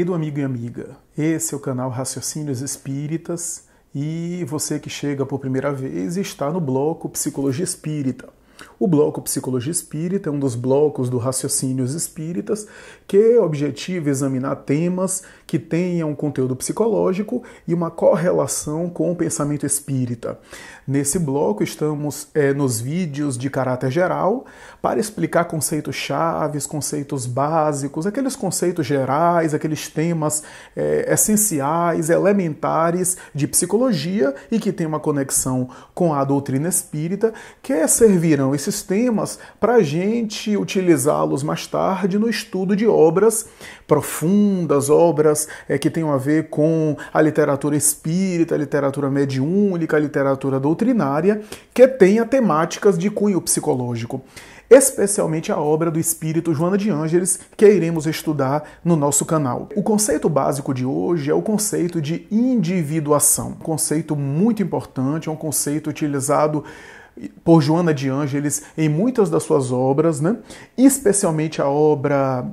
querido amigo e amiga, esse é o canal Raciocínios Espíritas e você que chega por primeira vez está no bloco Psicologia Espírita. O bloco Psicologia Espírita é um dos blocos do Raciocínios Espíritas que é objetiva é examinar temas que tenha um conteúdo psicológico e uma correlação com o pensamento espírita. Nesse bloco, estamos é, nos vídeos de caráter geral para explicar conceitos chaves, conceitos básicos, aqueles conceitos gerais, aqueles temas é, essenciais, elementares de psicologia e que tem uma conexão com a doutrina espírita, que servirão esses temas para a gente utilizá-los mais tarde no estudo de obras profundas, obras é, que tenham a ver com a literatura espírita, a literatura mediúnica, a literatura doutrinária, que tenha temáticas de cunho psicológico especialmente a obra do espírito Joana de Ângeles, que iremos estudar no nosso canal. O conceito básico de hoje é o conceito de individuação, um conceito muito importante, é um conceito utilizado por Joana de Ângeles em muitas das suas obras, né? especialmente a obra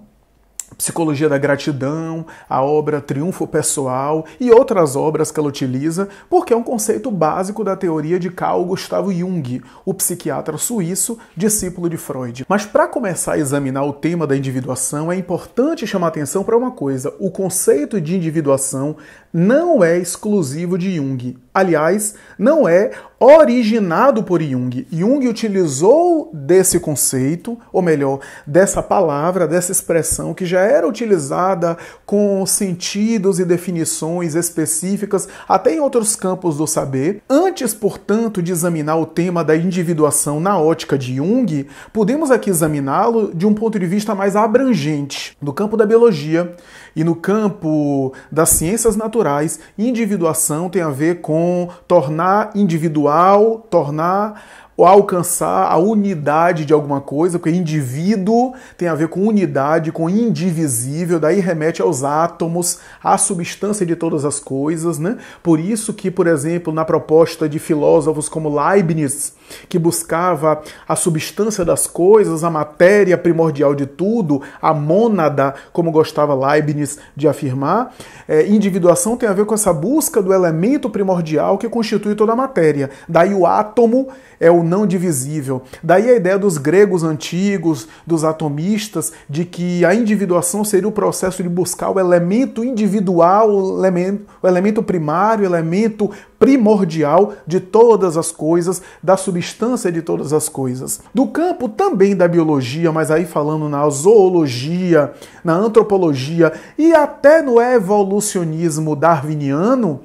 Psicologia da Gratidão, a obra Triunfo Pessoal e outras obras que ela utiliza, porque é um conceito básico da teoria de Carl Gustavo Jung, o psiquiatra suíço, discípulo de Freud. Mas para começar a examinar o tema da individuação, é importante chamar atenção para uma coisa: o conceito de individuação não é exclusivo de Jung. Aliás, não é originado por Jung. Jung utilizou desse conceito, ou melhor, dessa palavra, dessa expressão que já era utilizada com sentidos e definições específicas, até em outros campos do saber. Antes, portanto, de examinar o tema da individuação na ótica de Jung, podemos aqui examiná-lo de um ponto de vista mais abrangente, no campo da biologia e no campo das ciências naturais. Individuação tem a ver com com tornar individual, tornar ou alcançar a unidade de alguma coisa, porque indivíduo tem a ver com unidade, com indivisível, daí remete aos átomos, à substância de todas as coisas, né? Por isso que, por exemplo, na proposta de filósofos como Leibniz, que buscava a substância das coisas, a matéria primordial de tudo, a mônada, como gostava Leibniz de afirmar. É, individuação tem a ver com essa busca do elemento primordial que constitui toda a matéria. Daí o átomo é o não divisível. Daí a ideia dos gregos antigos, dos atomistas, de que a individuação seria o processo de buscar o elemento individual, o elemento, o elemento primário, o elemento primordial de todas as coisas, da substância de todas as coisas. Do campo também da biologia, mas aí falando na zoologia, na antropologia e até no evolucionismo darwiniano,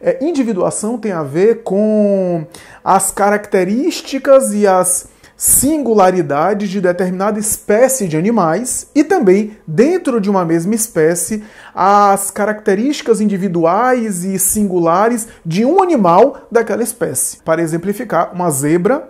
é, individuação tem a ver com as características e as singularidades de determinada espécie de animais e também, dentro de uma mesma espécie, as características individuais e singulares de um animal daquela espécie. Para exemplificar, uma zebra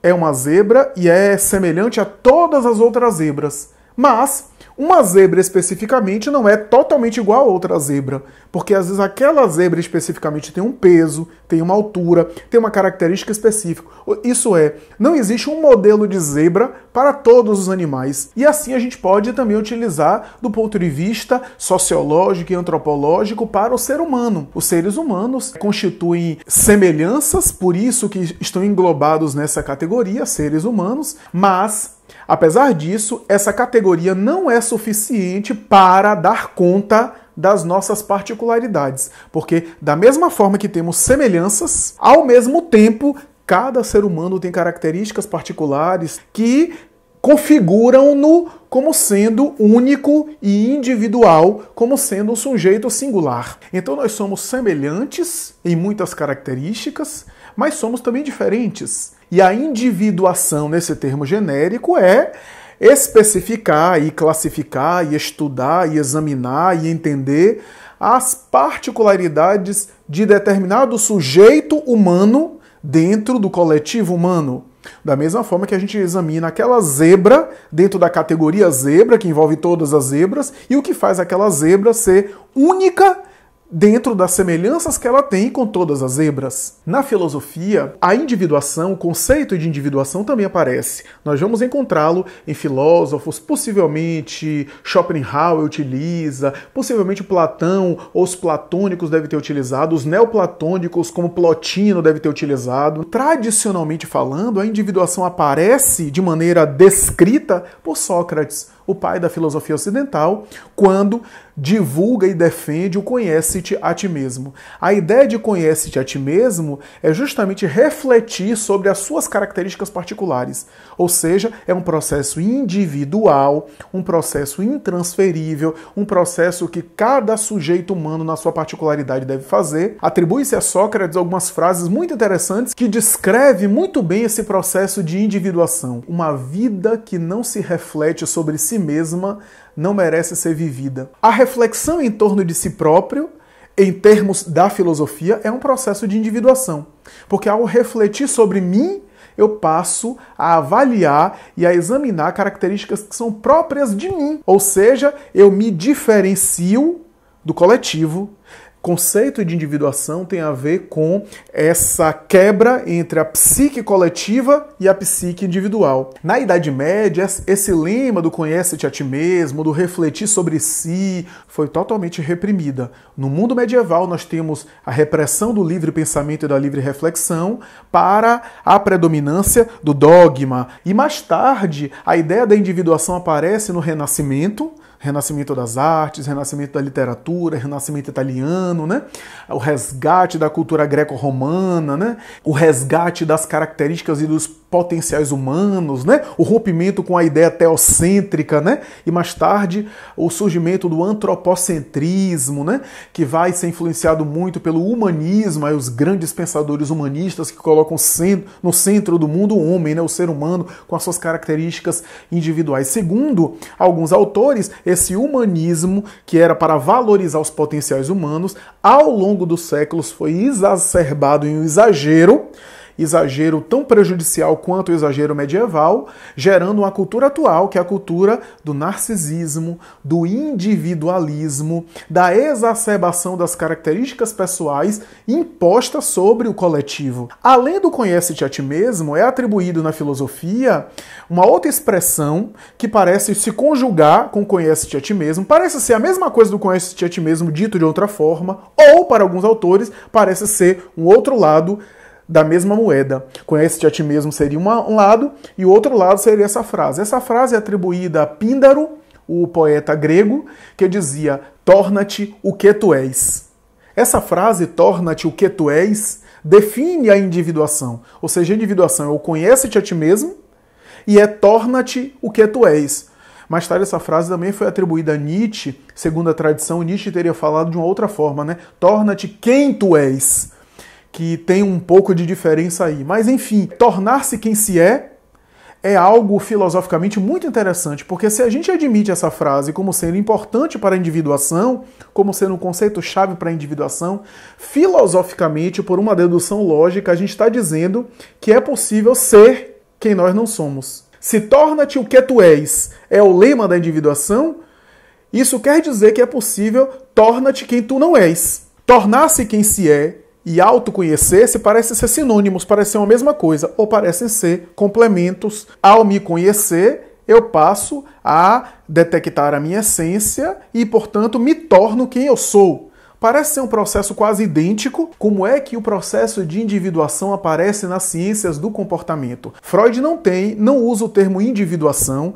é uma zebra e é semelhante a todas as outras zebras, mas uma zebra especificamente não é totalmente igual a outra zebra, porque às vezes aquela zebra especificamente tem um peso, tem uma altura, tem uma característica específica. Isso é, não existe um modelo de zebra para todos os animais. E assim a gente pode também utilizar do ponto de vista sociológico e antropológico para o ser humano. Os seres humanos constituem semelhanças, por isso que estão englobados nessa categoria, seres humanos, mas Apesar disso, essa categoria não é suficiente para dar conta das nossas particularidades, porque da mesma forma que temos semelhanças, ao mesmo tempo cada ser humano tem características particulares que configuram-no como sendo único e individual, como sendo um sujeito singular. Então nós somos semelhantes em muitas características, mas somos também diferentes. E a individuação, nesse termo genérico, é especificar e classificar e estudar e examinar e entender as particularidades de determinado sujeito humano dentro do coletivo humano. Da mesma forma que a gente examina aquela zebra dentro da categoria zebra, que envolve todas as zebras, e o que faz aquela zebra ser única dentro das semelhanças que ela tem com todas as zebras. Na filosofia, a individuação, o conceito de individuação também aparece. Nós vamos encontrá-lo em filósofos, possivelmente Schopenhauer utiliza, possivelmente Platão ou os platônicos devem ter utilizado, os neoplatônicos como Plotino deve ter utilizado. Tradicionalmente falando, a individuação aparece de maneira descrita por Sócrates o pai da filosofia ocidental, quando divulga e defende o conhece-te a ti mesmo. A ideia de conhece-te a ti mesmo é justamente refletir sobre as suas características particulares, ou seja, é um processo individual, um processo intransferível, um processo que cada sujeito humano na sua particularidade deve fazer. Atribui-se a Sócrates algumas frases muito interessantes que descreve muito bem esse processo de individuação, uma vida que não se reflete sobre si mesma não merece ser vivida. A reflexão em torno de si próprio, em termos da filosofia, é um processo de individuação. Porque ao refletir sobre mim, eu passo a avaliar e a examinar características que são próprias de mim. Ou seja, eu me diferencio do coletivo, conceito de individuação tem a ver com essa quebra entre a psique coletiva e a psique individual. Na Idade Média, esse lema do conhece-te a ti mesmo, do refletir sobre si, foi totalmente reprimida. No mundo medieval, nós temos a repressão do livre pensamento e da livre reflexão para a predominância do dogma. E mais tarde, a ideia da individuação aparece no Renascimento, renascimento das artes, renascimento da literatura, renascimento italiano, né? o resgate da cultura greco-romana, né? o resgate das características e dos potenciais humanos, né? o rompimento com a ideia teocêntrica, né? e mais tarde o surgimento do antropocentrismo, né? que vai ser influenciado muito pelo humanismo, aí os grandes pensadores humanistas que colocam no centro do mundo o homem, né? o ser humano, com as suas características individuais. Segundo alguns autores, esse humanismo que era para valorizar os potenciais humanos, ao longo dos séculos foi exacerbado em um exagero exagero tão prejudicial quanto o exagero medieval, gerando uma cultura atual que é a cultura do narcisismo, do individualismo, da exacerbação das características pessoais imposta sobre o coletivo. Além do conhece-te a ti mesmo, é atribuído na filosofia uma outra expressão que parece se conjugar com conhece-te a ti mesmo, parece ser a mesma coisa do conhece-te a ti mesmo dito de outra forma, ou para alguns autores parece ser um outro lado da mesma moeda. Conhece-te a ti mesmo seria um lado, e o outro lado seria essa frase. Essa frase é atribuída a Píndaro, o poeta grego, que dizia: Torna-te o que tu és. Essa frase, torna-te o que tu és, define a individuação. Ou seja, a individuação é o conhece-te a ti mesmo e é torna-te o que tu és. Mais tarde, essa frase também foi atribuída a Nietzsche. Segundo a tradição, Nietzsche teria falado de uma outra forma, né? Torna-te quem tu és que tem um pouco de diferença aí. Mas enfim, tornar-se quem se é é algo filosoficamente muito interessante, porque se a gente admite essa frase como sendo importante para a individuação, como sendo um conceito-chave para a individuação, filosoficamente, por uma dedução lógica, a gente está dizendo que é possível ser quem nós não somos. Se torna-te o que tu és é o lema da individuação, isso quer dizer que é possível torna-te quem tu não és. Tornar-se quem se é e autoconhecer-se parecem ser sinônimos, parecem ser a mesma coisa, ou parecem ser complementos. Ao me conhecer, eu passo a detectar a minha essência e, portanto, me torno quem eu sou. Parece ser um processo quase idêntico. Como é que o processo de individuação aparece nas ciências do comportamento? Freud não tem, não usa o termo individuação,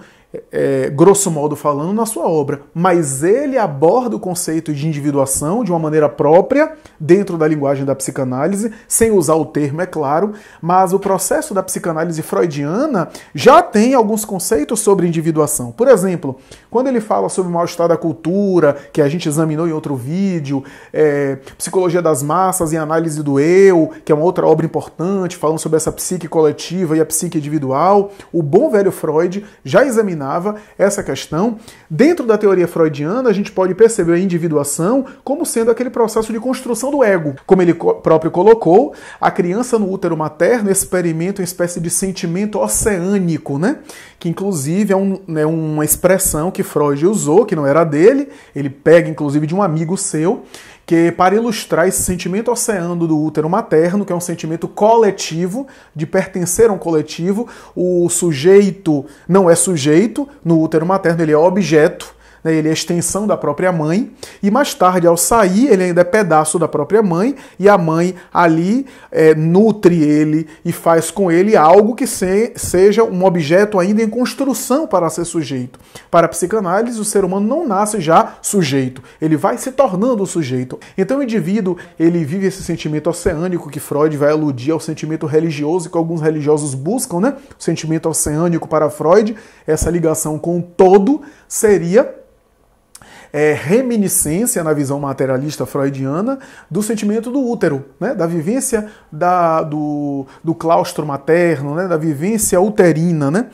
é, grosso modo falando, na sua obra, mas ele aborda o conceito de individuação de uma maneira própria, dentro da linguagem da psicanálise, sem usar o termo, é claro, mas o processo da psicanálise freudiana já tem alguns conceitos sobre individuação. Por exemplo, quando ele fala sobre o mal-estar da cultura, que a gente examinou em outro vídeo, é, Psicologia das Massas e Análise do Eu, que é uma outra obra importante, falando sobre essa psique coletiva e a psique individual, o bom velho Freud já examinou dominava essa questão. Dentro da teoria freudiana, a gente pode perceber a individuação como sendo aquele processo de construção do ego. Como ele próprio colocou, a criança no útero materno experimenta uma espécie de sentimento oceânico, né? Que inclusive é, um, é uma expressão que Freud usou, que não era dele, ele pega inclusive de um amigo seu, que para ilustrar esse sentimento oceano do útero materno, que é um sentimento coletivo, de pertencer a um coletivo, o sujeito não é sujeito, no útero materno ele é objeto, né? ele é extensão da própria mãe, e mais tarde, ao sair, ele ainda é pedaço da própria mãe, e a mãe ali é, nutre ele e faz com ele algo que se, seja um objeto ainda em construção para ser sujeito. Para a psicanálise, o ser humano não nasce já sujeito, ele vai se tornando sujeito. Então o indivíduo, ele vive esse sentimento oceânico que Freud vai aludir ao sentimento religioso que alguns religiosos buscam, né? O sentimento oceânico para Freud, essa ligação com o todo seria é, reminiscência na visão materialista freudiana do sentimento do útero, né? da vivência da, do, do claustro materno, né? da vivência uterina. Né?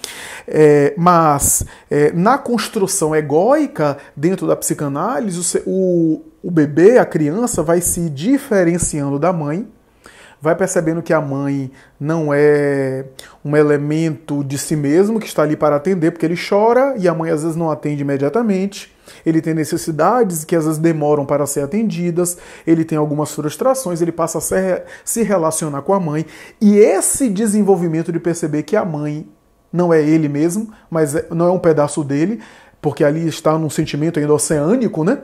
É, mas é, na construção egóica dentro da psicanálise, o, o bebê, a criança, vai se diferenciando da mãe vai percebendo que a mãe não é um elemento de si mesmo que está ali para atender, porque ele chora e a mãe às vezes não atende imediatamente ele tem necessidades que às vezes demoram para ser atendidas, ele tem algumas frustrações, ele passa a se relacionar com a mãe, e esse desenvolvimento de perceber que a mãe não é ele mesmo, mas é, não é um pedaço dele, porque ali está num sentimento ainda oceânico, né?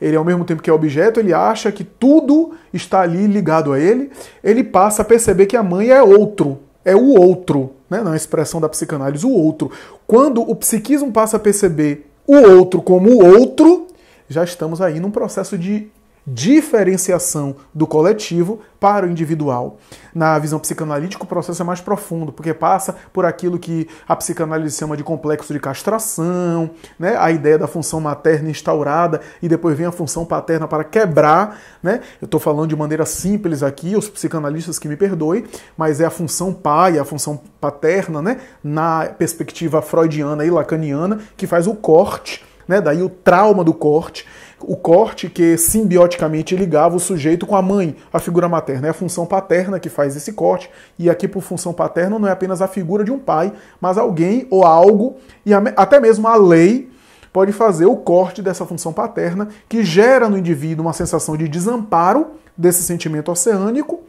Ele, ao mesmo tempo que é objeto, ele acha que tudo está ali ligado a ele, ele passa a perceber que a mãe é outro, é o outro, né? na expressão da psicanálise, o outro. Quando o psiquismo passa a perceber o outro como o outro, já estamos aí num processo de diferenciação do coletivo para o individual. Na visão psicanalítica, o processo é mais profundo, porque passa por aquilo que a psicanálise chama de complexo de castração, né? a ideia da função materna instaurada e depois vem a função paterna para quebrar. Né? Eu estou falando de maneira simples aqui, os psicanalistas que me perdoem, mas é a função pai, a função paterna, né? na perspectiva freudiana e lacaniana, que faz o corte. Né, daí o trauma do corte o corte que simbioticamente ligava o sujeito com a mãe, a figura materna. É a função paterna que faz esse corte, e aqui por função paterna não é apenas a figura de um pai, mas alguém ou algo, e até mesmo a lei pode fazer o corte dessa função paterna, que gera no indivíduo uma sensação de desamparo desse sentimento oceânico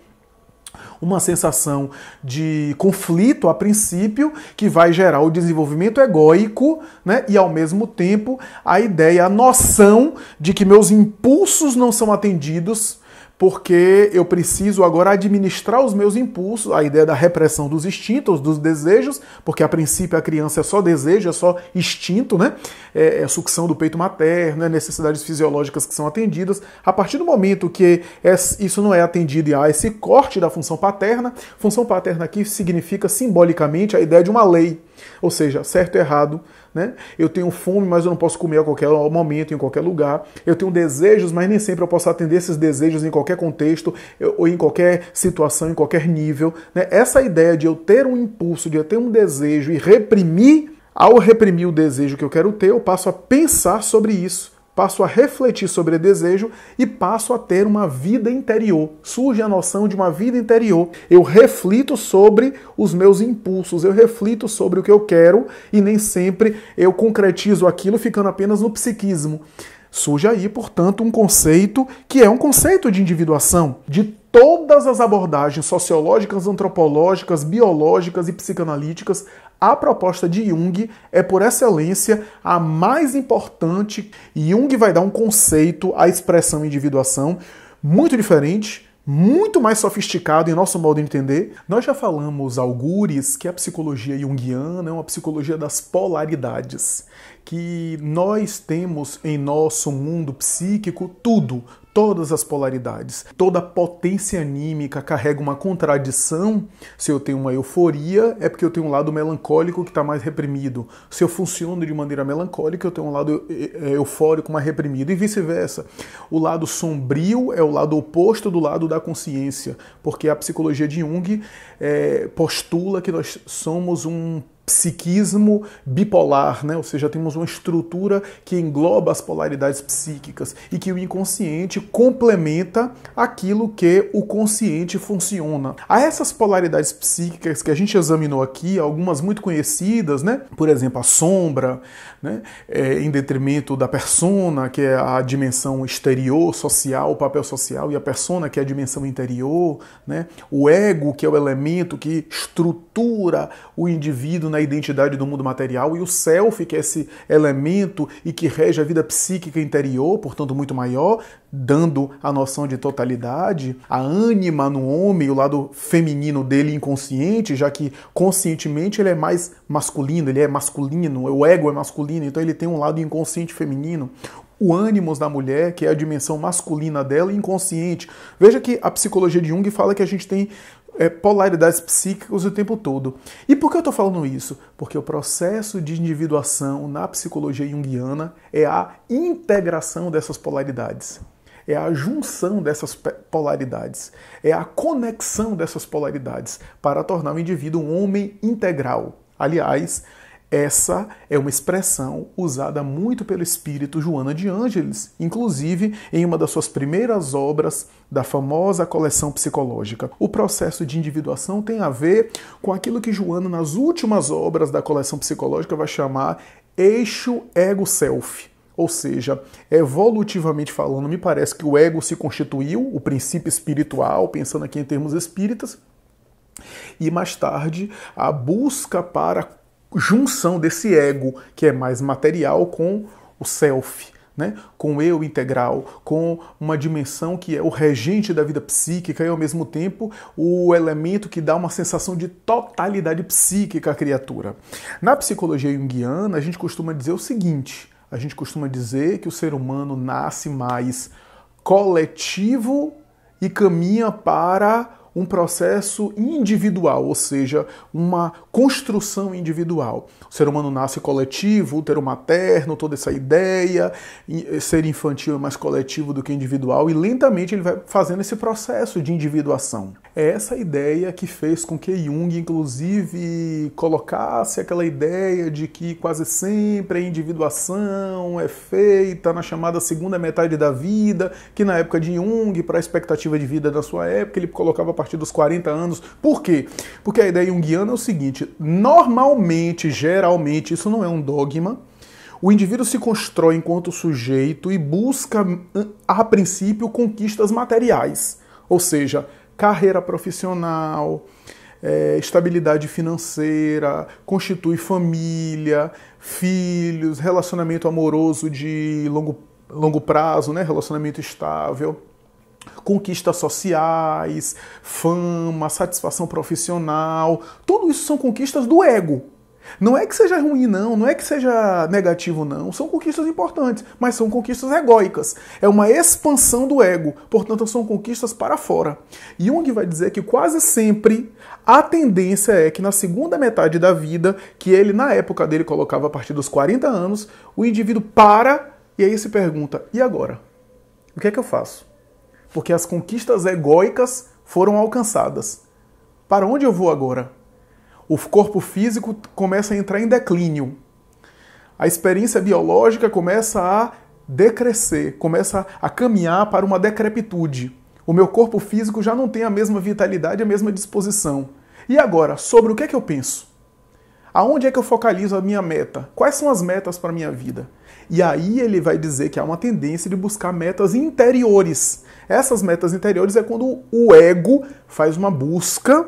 uma sensação de conflito a princípio, que vai gerar o desenvolvimento egóico, né? E ao mesmo tempo a ideia, a noção de que meus impulsos não são atendidos porque eu preciso agora administrar os meus impulsos, a ideia da repressão dos instintos, dos desejos, porque a princípio a criança é só desejo, é só instinto, né? É, é sucção do peito materno, é necessidades fisiológicas que são atendidas. A partir do momento que é, isso não é atendido e há esse corte da função paterna, função paterna aqui significa simbolicamente a ideia de uma lei, ou seja, certo e errado, né? Eu tenho fome, mas eu não posso comer a qualquer momento, em qualquer lugar. Eu tenho desejos, mas nem sempre eu posso atender esses desejos em qualquer contexto ou em qualquer situação, em qualquer nível. Né? Essa ideia de eu ter um impulso, de eu ter um desejo e reprimir, ao reprimir o desejo que eu quero ter, eu passo a pensar sobre isso passo a refletir sobre desejo e passo a ter uma vida interior. Surge a noção de uma vida interior. Eu reflito sobre os meus impulsos, eu reflito sobre o que eu quero e nem sempre eu concretizo aquilo ficando apenas no psiquismo. Surge aí, portanto, um conceito que é um conceito de individuação, de todas as abordagens sociológicas, antropológicas, biológicas e psicanalíticas, a proposta de Jung é, por excelência, a mais importante. Jung vai dar um conceito à expressão individuação muito diferente, muito mais sofisticado em nosso modo de entender. Nós já falamos algures que a psicologia junguiana é uma psicologia das polaridades, que nós temos em nosso mundo psíquico tudo, todas as polaridades. Toda potência anímica carrega uma contradição. Se eu tenho uma euforia, é porque eu tenho um lado melancólico que está mais reprimido. Se eu funciono de maneira melancólica, eu tenho um lado é, é, eufórico mais reprimido, e vice-versa. O lado sombrio é o lado oposto do lado da consciência, porque a psicologia de Jung é, postula que nós somos um psiquismo bipolar, né? ou seja, temos uma estrutura que engloba as polaridades psíquicas e que o inconsciente complementa aquilo que o consciente funciona. A essas polaridades psíquicas que a gente examinou aqui, algumas muito conhecidas, né? por exemplo, a sombra, né? É, em detrimento da persona, que é a dimensão exterior, social, o papel social, e a persona, que é a dimensão interior, né? o ego, que é o elemento que estrutura o indivíduo na né? na identidade do mundo material e o self, que é esse elemento e que rege a vida psíquica interior, portanto muito maior, dando a noção de totalidade, a ânima no homem, o lado feminino dele inconsciente, já que conscientemente ele é mais masculino, ele é masculino, o ego é masculino, então ele tem um lado inconsciente feminino o ânimos da mulher, que é a dimensão masculina dela, inconsciente. Veja que a psicologia de Jung fala que a gente tem é, polaridades psíquicas o tempo todo. E por que eu estou falando isso? Porque o processo de individuação na psicologia junguiana é a integração dessas polaridades é a junção dessas polaridades, é a conexão dessas polaridades para tornar o indivíduo um homem integral. Aliás, essa é uma expressão usada muito pelo espírito Joana de Ângeles, inclusive em uma das suas primeiras obras da famosa coleção psicológica. O processo de individuação tem a ver com aquilo que Joana, nas últimas obras da coleção psicológica, vai chamar eixo ego-self. Ou seja, evolutivamente falando, me parece que o ego se constituiu, o princípio espiritual, pensando aqui em termos espíritas, e mais tarde a busca para junção desse ego, que é mais material, com o self, né? com eu integral, com uma dimensão que é o regente da vida psíquica e ao mesmo tempo o elemento que dá uma sensação de totalidade psíquica à criatura. Na psicologia junguiana, a gente costuma dizer o seguinte: a gente costuma dizer que o ser humano nasce mais coletivo e caminha para um processo individual, ou seja, uma construção individual. O ser humano nasce coletivo, útero materno, toda essa ideia, ser infantil é mais coletivo do que individual, e lentamente ele vai fazendo esse processo de individuação. É essa ideia que fez com que Jung, inclusive, colocasse aquela ideia de que quase sempre a individuação é feita na chamada segunda metade da vida, que na época de Jung, para a expectativa de vida da sua época, ele colocava a partir dos 40 anos. Por quê? Porque a ideia junguiana é o seguinte: normalmente, geralmente, isso não é um dogma, o indivíduo se constrói enquanto sujeito e busca, a princípio, conquistas materiais. Ou seja, carreira profissional, é, estabilidade financeira, constitui família, filhos, relacionamento amoroso de longo, longo prazo, né? relacionamento estável conquistas sociais, fama, satisfação profissional, tudo isso são conquistas do ego. Não é que seja ruim, não, não é que seja negativo, não. São conquistas importantes, mas são conquistas egóicas. É uma expansão do ego, portanto, são conquistas para fora. Jung vai dizer que quase sempre a tendência é que na segunda metade da vida, que ele na época dele colocava a partir dos 40 anos, o indivíduo para e aí se pergunta: e agora? O que é que eu faço? Porque as conquistas egóicas foram alcançadas. Para onde eu vou agora? o corpo físico começa a entrar em declínio. A experiência biológica começa a decrescer, começa a caminhar para uma decrepitude. O meu corpo físico já não tem a mesma vitalidade, a mesma disposição. E agora, sobre o que é que eu penso? Aonde é que eu focalizo a minha meta? Quais são as metas para a minha vida? E aí ele vai dizer que há uma tendência de buscar metas interiores. Essas metas interiores é quando o ego faz uma busca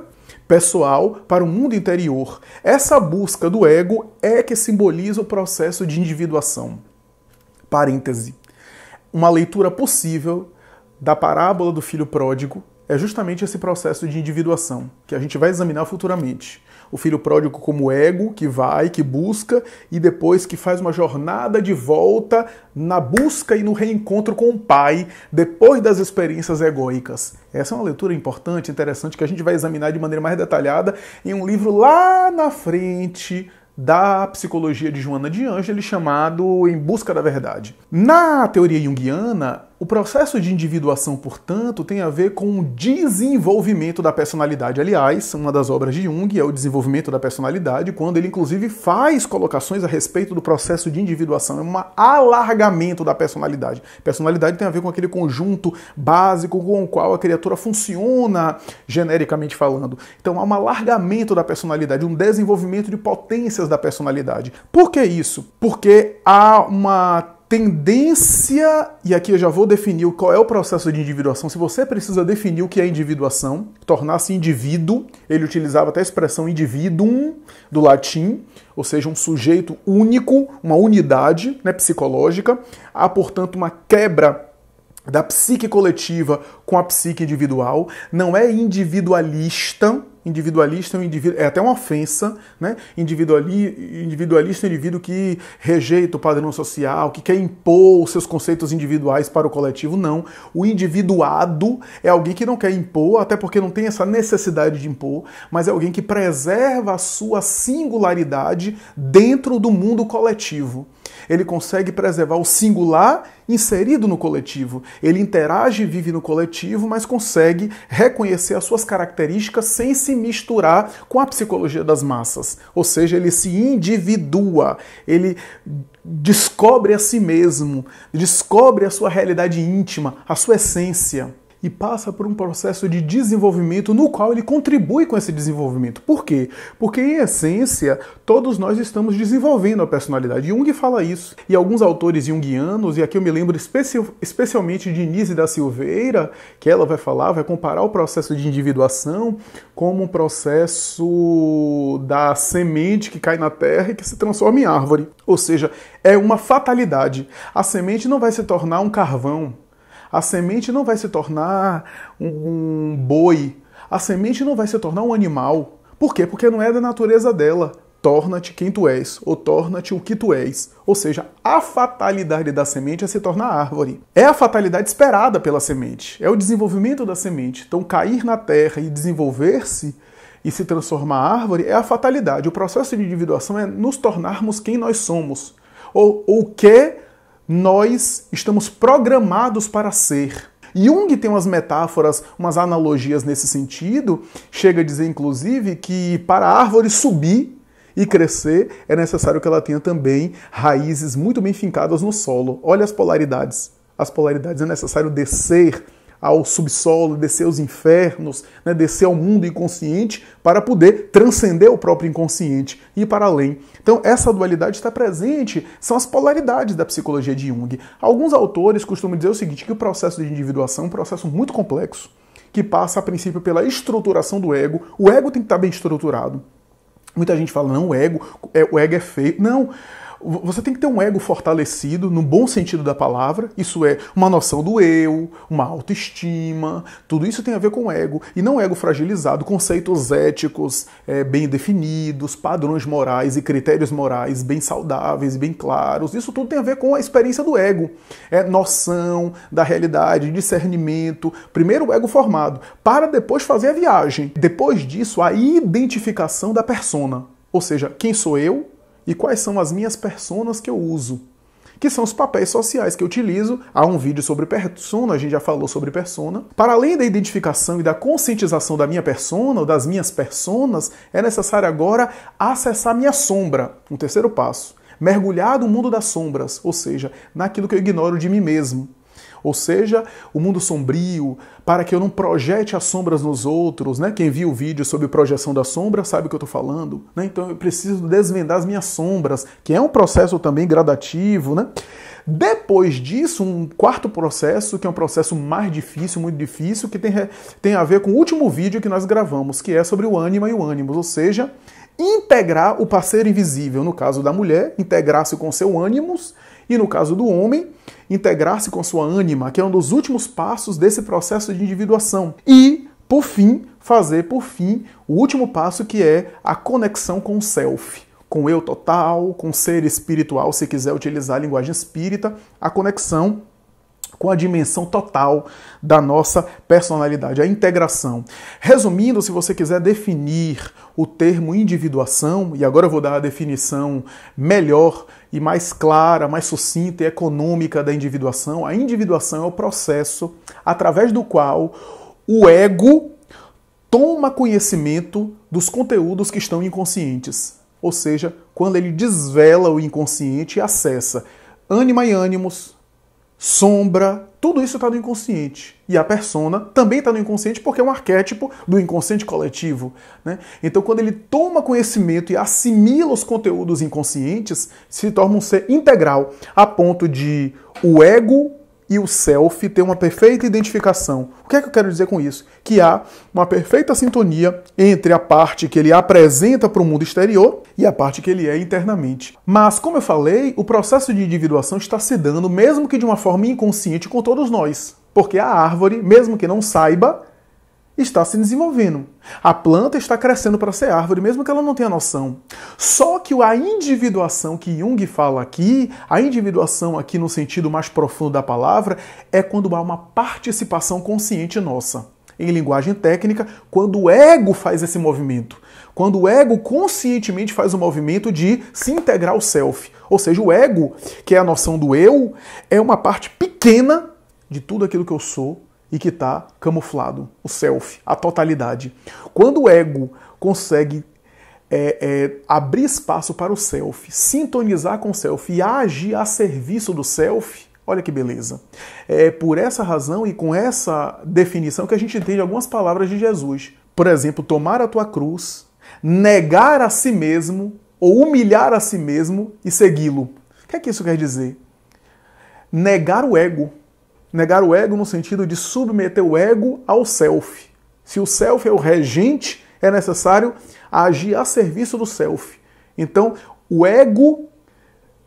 pessoal para o mundo interior. Essa busca do ego é que simboliza o processo de individuação. Parêntese. Uma leitura possível da parábola do filho pródigo é justamente esse processo de individuação, que a gente vai examinar futuramente o filho pródigo como ego que vai, que busca e depois que faz uma jornada de volta na busca e no reencontro com o pai depois das experiências egoicas. Essa é uma leitura importante, interessante que a gente vai examinar de maneira mais detalhada em um livro lá na frente da psicologia de Joana de Ângeles chamado Em Busca da Verdade. Na teoria junguiana, o processo de individuação, portanto, tem a ver com o desenvolvimento da personalidade. Aliás, uma das obras de Jung é o desenvolvimento da personalidade, quando ele inclusive faz colocações a respeito do processo de individuação, é um alargamento da personalidade. Personalidade tem a ver com aquele conjunto básico com o qual a criatura funciona, genericamente falando. Então há um alargamento da personalidade, um desenvolvimento de potências da personalidade. Por que isso? Porque há uma tendência, e aqui eu já vou definir qual é o processo de individuação. Se você precisa definir o que é individuação, tornar-se indivíduo, ele utilizava até a expressão individuum do latim, ou seja, um sujeito único, uma unidade né, psicológica. Há, portanto, uma quebra da psique coletiva com a psique individual. Não é individualista, individualista é um indivíduo, é até uma ofensa, né? Individuali, individualista é um indivíduo que rejeita o padrão social, que quer impor os seus conceitos individuais para o coletivo. Não. O individuado é alguém que não quer impor, até porque não tem essa necessidade de impor, mas é alguém que preserva a sua singularidade dentro do mundo coletivo. Ele consegue preservar o singular inserido no coletivo. Ele interage e vive no coletivo, mas consegue reconhecer as suas características sem se misturar com a psicologia das massas. Ou seja, ele se individua, ele descobre a si mesmo, descobre a sua realidade íntima, a sua essência e passa por um processo de desenvolvimento no qual ele contribui com esse desenvolvimento. Por quê? Porque, em essência, todos nós estamos desenvolvendo a personalidade. Jung fala isso. E alguns autores junguianos, e aqui eu me lembro especi especialmente de Nise da Silveira, que ela vai falar, vai comparar o processo de individuação como um processo da semente que cai na terra e que se transforma em árvore. Ou seja, é uma fatalidade. A semente não vai se tornar um carvão a semente não vai se tornar um, boi. A semente não vai se tornar um animal. Por quê? Porque não é da natureza dela. Torna-te quem tu és, ou torna-te o que tu és. Ou seja, a fatalidade da semente é se tornar árvore. É a fatalidade esperada pela semente. É o desenvolvimento da semente. Então, cair na terra e desenvolver-se e se transformar árvore é a fatalidade. O processo de individuação é nos tornarmos quem nós somos, ou o que nós estamos programados para ser. Jung tem umas metáforas, umas analogias nesse sentido. Chega a dizer, inclusive, que para a árvore subir e crescer, é necessário que ela tenha também raízes muito bem fincadas no solo. Olha as polaridades. As polaridades é necessário descer ao subsolo, descer aos infernos, né, descer ao mundo inconsciente para poder transcender o próprio inconsciente e ir para além. Então, essa dualidade está presente, são as polaridades da psicologia de Jung. Alguns autores costumam dizer o seguinte: que o processo de individuação é um processo muito complexo, que passa a princípio pela estruturação do ego. O ego tem que estar bem estruturado. Muita gente fala, não, o ego, o ego é feio. Não. Você tem que ter um ego fortalecido, no bom sentido da palavra, isso é, uma noção do eu, uma autoestima, tudo isso tem a ver com o ego, e não ego fragilizado, conceitos éticos é, bem definidos, padrões morais e critérios morais bem saudáveis, bem claros, isso tudo tem a ver com a experiência do ego, é noção da realidade, discernimento, primeiro o ego formado, para depois fazer a viagem, depois disso a identificação da persona, ou seja, quem sou eu, e quais são as minhas personas que eu uso, que são os papéis sociais que eu utilizo. Há um vídeo sobre persona, a gente já falou sobre persona. Para além da identificação e da conscientização da minha persona ou das minhas personas, é necessário agora acessar minha sombra, um terceiro passo. Mergulhar no mundo das sombras, ou seja, naquilo que eu ignoro de mim mesmo. Ou seja, o mundo sombrio, para que eu não projete as sombras nos outros, né? Quem viu o vídeo sobre projeção da sombra sabe o que eu estou falando, né? Então eu preciso desvendar as minhas sombras, que é um processo também gradativo, né? Depois disso, um quarto processo, que é um processo mais difícil, muito difícil, que tem, tem a ver com o último vídeo que nós gravamos, que é sobre o ânima e o ânimos, ou seja, integrar o parceiro invisível, no caso da mulher, integrar-se com seu ânimos, e no caso do homem, integrar-se com sua ânima, que é um dos últimos passos desse processo de individuação. E, por fim, fazer por fim o último passo que é a conexão com o self, com o eu total, com o ser espiritual, se quiser utilizar a linguagem espírita, a conexão com a dimensão total da nossa personalidade, a integração. Resumindo, se você quiser definir o termo individuação, e agora eu vou dar a definição melhor e mais clara, mais sucinta e econômica da individuação, a individuação é o processo através do qual o ego toma conhecimento dos conteúdos que estão inconscientes. Ou seja, quando ele desvela o inconsciente e acessa anima e ânimos, sombra, tudo isso está no inconsciente. E a persona também está no inconsciente porque é um arquétipo do inconsciente coletivo. Né? Então, quando ele toma conhecimento e assimila os conteúdos inconscientes, se torna um ser integral, a ponto de o ego e o self têm uma perfeita identificação. O que é que eu quero dizer com isso? Que há uma perfeita sintonia entre a parte que ele apresenta para o mundo exterior e a parte que ele é internamente. Mas, como eu falei, o processo de individuação está se dando, mesmo que de uma forma inconsciente, com todos nós. Porque a árvore, mesmo que não saiba, está se desenvolvendo. A planta está crescendo para ser árvore, mesmo que ela não tenha noção. Só que a individuação que Jung fala aqui, a individuação aqui no sentido mais profundo da palavra, é quando há uma participação consciente nossa. Em linguagem técnica, quando o ego faz esse movimento. Quando o ego conscientemente faz o movimento de se integrar ao self. Ou seja, o ego, que é a noção do eu, é uma parte pequena de tudo aquilo que eu sou, e que está camuflado, o self, a totalidade. Quando o ego consegue é, é, abrir espaço para o self, sintonizar com o self e agir a serviço do self, olha que beleza. É por essa razão e com essa definição que a gente entende algumas palavras de Jesus. Por exemplo, tomar a tua cruz, negar a si mesmo ou humilhar a si mesmo e segui-lo. O que é que isso quer dizer? Negar o ego Negar o ego no sentido de submeter o ego ao self. Se o self é o regente, é necessário agir a serviço do self. Então, o ego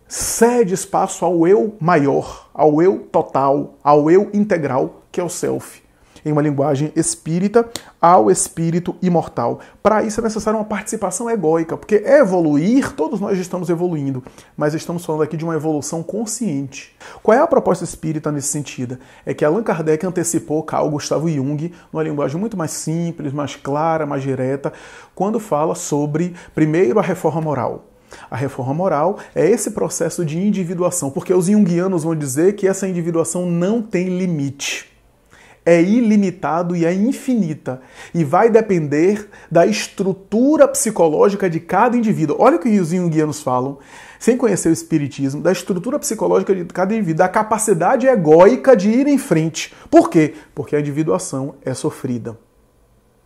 cede espaço ao eu maior, ao eu total, ao eu integral, que é o self em uma linguagem espírita, ao espírito imortal. Para isso é necessária uma participação egóica, porque evoluir, todos nós estamos evoluindo, mas estamos falando aqui de uma evolução consciente. Qual é a proposta espírita nesse sentido? É que Allan Kardec antecipou Carl Gustavo Jung numa linguagem muito mais simples, mais clara, mais direta, quando fala sobre, primeiro, a reforma moral. A reforma moral é esse processo de individuação, porque os junguianos vão dizer que essa individuação não tem limite é ilimitado e é infinita e vai depender da estrutura psicológica de cada indivíduo. Olha o que os Guianos falam, sem conhecer o espiritismo, da estrutura psicológica de cada indivíduo, da capacidade egóica de ir em frente. Por quê? Porque a individuação é sofrida.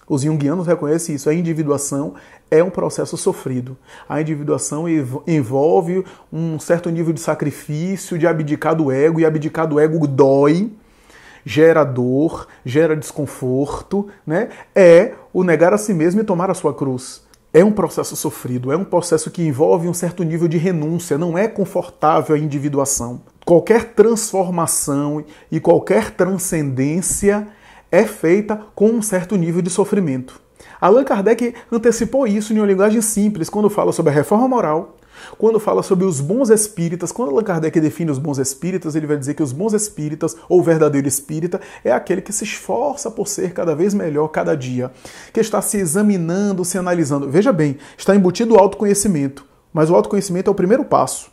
Os junguianos reconhecem isso. A individuação é um processo sofrido. A individuação envolve um certo nível de sacrifício, de abdicar do ego, e abdicar do ego dói gera dor, gera desconforto, né? É o negar a si mesmo e tomar a sua cruz. É um processo sofrido, é um processo que envolve um certo nível de renúncia, não é confortável a individuação. Qualquer transformação e qualquer transcendência é feita com um certo nível de sofrimento. Allan Kardec antecipou isso em uma linguagem simples quando fala sobre a reforma moral, quando fala sobre os bons espíritas, quando Allan Kardec define os bons espíritas, ele vai dizer que os bons espíritas, ou verdadeiro espírita, é aquele que se esforça por ser cada vez melhor cada dia, que está se examinando, se analisando. Veja bem, está embutido o autoconhecimento, mas o autoconhecimento é o primeiro passo.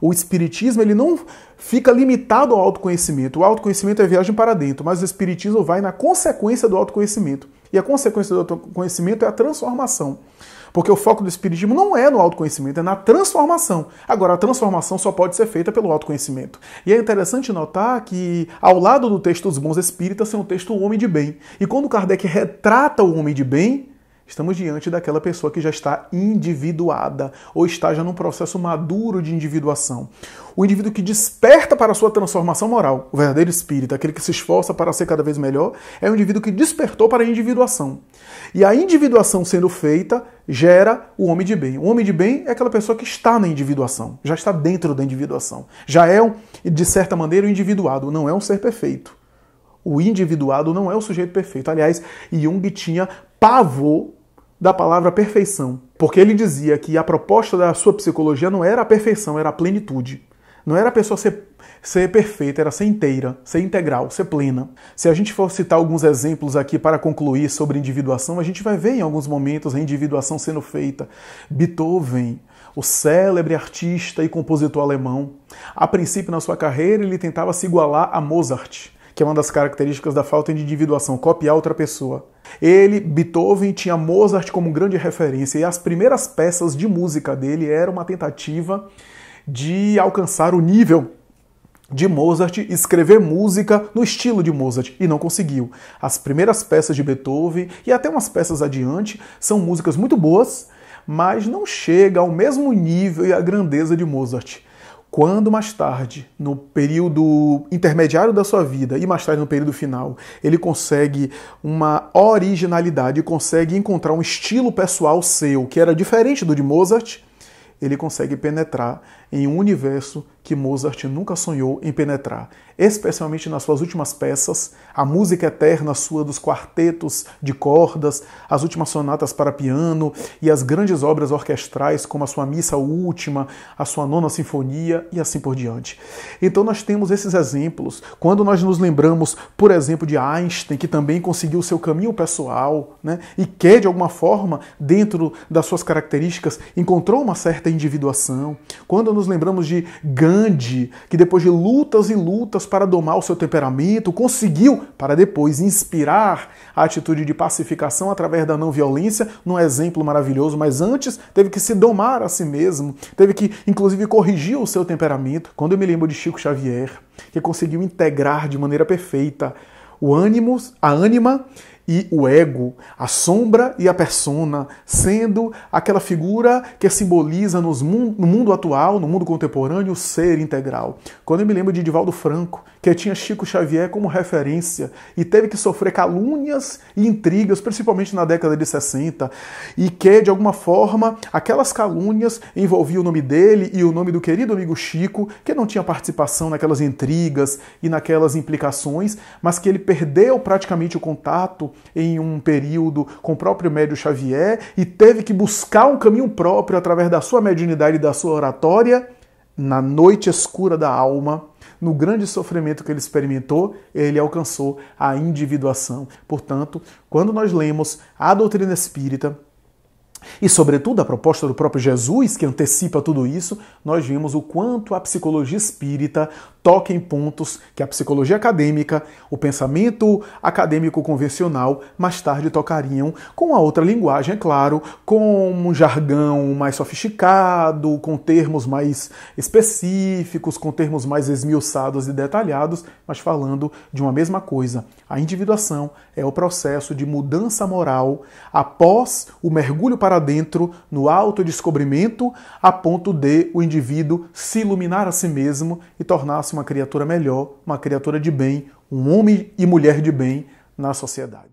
O espiritismo ele não fica limitado ao autoconhecimento. O autoconhecimento é viagem para dentro, mas o espiritismo vai na consequência do autoconhecimento. E a consequência do autoconhecimento é a transformação. Porque o foco do Espiritismo não é no autoconhecimento, é na transformação. Agora, a transformação só pode ser feita pelo autoconhecimento. E é interessante notar que, ao lado do texto Os Bons Espíritas, tem o texto O Homem de Bem. E quando Kardec retrata o homem de bem, Estamos diante daquela pessoa que já está individuada ou está já num processo maduro de individuação. O indivíduo que desperta para a sua transformação moral, o verdadeiro espírito, aquele que se esforça para ser cada vez melhor, é o indivíduo que despertou para a individuação. E a individuação sendo feita gera o homem de bem. O homem de bem é aquela pessoa que está na individuação, já está dentro da individuação. Já é, de certa maneira, o individuado, não é um ser perfeito. O individuado não é o sujeito perfeito. Aliás, Jung tinha pavor da palavra perfeição, porque ele dizia que a proposta da sua psicologia não era a perfeição, era a plenitude. Não era a pessoa ser, ser perfeita, era ser inteira, ser integral, ser plena. Se a gente for citar alguns exemplos aqui para concluir sobre individuação, a gente vai ver em alguns momentos a individuação sendo feita. Beethoven, o célebre artista e compositor alemão, a princípio na sua carreira ele tentava se igualar a Mozart, que é uma das características da falta de individuação, copiar outra pessoa. Ele, Beethoven, tinha Mozart como grande referência e as primeiras peças de música dele era uma tentativa de alcançar o nível de Mozart, escrever música no estilo de Mozart e não conseguiu. As primeiras peças de Beethoven e até umas peças adiante são músicas muito boas, mas não chega ao mesmo nível e à grandeza de Mozart. Quando mais tarde, no período intermediário da sua vida e mais tarde no período final, ele consegue uma originalidade, consegue encontrar um estilo pessoal seu que era diferente do de Mozart, ele consegue penetrar em um universo que Mozart nunca sonhou em penetrar, especialmente nas suas últimas peças, a música eterna sua dos quartetos de cordas, as últimas sonatas para piano e as grandes obras orquestrais como a sua missa última, a sua nona sinfonia e assim por diante. Então nós temos esses exemplos. Quando nós nos lembramos, por exemplo, de Einstein, que também conseguiu seu caminho pessoal, né, e que de alguma forma, dentro das suas características, encontrou uma certa individuação. Quando nos lembramos de Gandhi, que depois de lutas e lutas para domar o seu temperamento, conseguiu, para depois inspirar a atitude de pacificação através da não violência, num exemplo maravilhoso, mas antes teve que se domar a si mesmo, teve que, inclusive, corrigir o seu temperamento. Quando eu me lembro de Chico Xavier, que conseguiu integrar de maneira perfeita o ânimo, a ânima e o ego, a sombra e a persona, sendo aquela figura que simboliza no mundo atual, no mundo contemporâneo, o ser integral. Quando eu me lembro de Divaldo Franco, que tinha Chico Xavier como referência e teve que sofrer calúnias e intrigas, principalmente na década de 60, e que, de alguma forma, aquelas calúnias envolviam o nome dele e o nome do querido amigo Chico, que não tinha participação naquelas intrigas e naquelas implicações, mas que ele perdeu praticamente o contato em um período com o próprio médio Xavier e teve que buscar um caminho próprio através da sua mediunidade e da sua oratória, na noite escura da alma, no grande sofrimento que ele experimentou, ele alcançou a individuação. Portanto, quando nós lemos a doutrina espírita, e, sobretudo, a proposta do próprio Jesus, que antecipa tudo isso, nós vimos o quanto a psicologia espírita toca em pontos que a psicologia acadêmica, o pensamento acadêmico convencional, mais tarde tocariam com a outra linguagem, é claro, com um jargão mais sofisticado, com termos mais específicos, com termos mais esmiuçados e detalhados, mas falando de uma mesma coisa. A individuação é o processo de mudança moral após o mergulho para para dentro no autodescobrimento, a ponto de o indivíduo se iluminar a si mesmo e tornar-se uma criatura melhor, uma criatura de bem, um homem e mulher de bem na sociedade.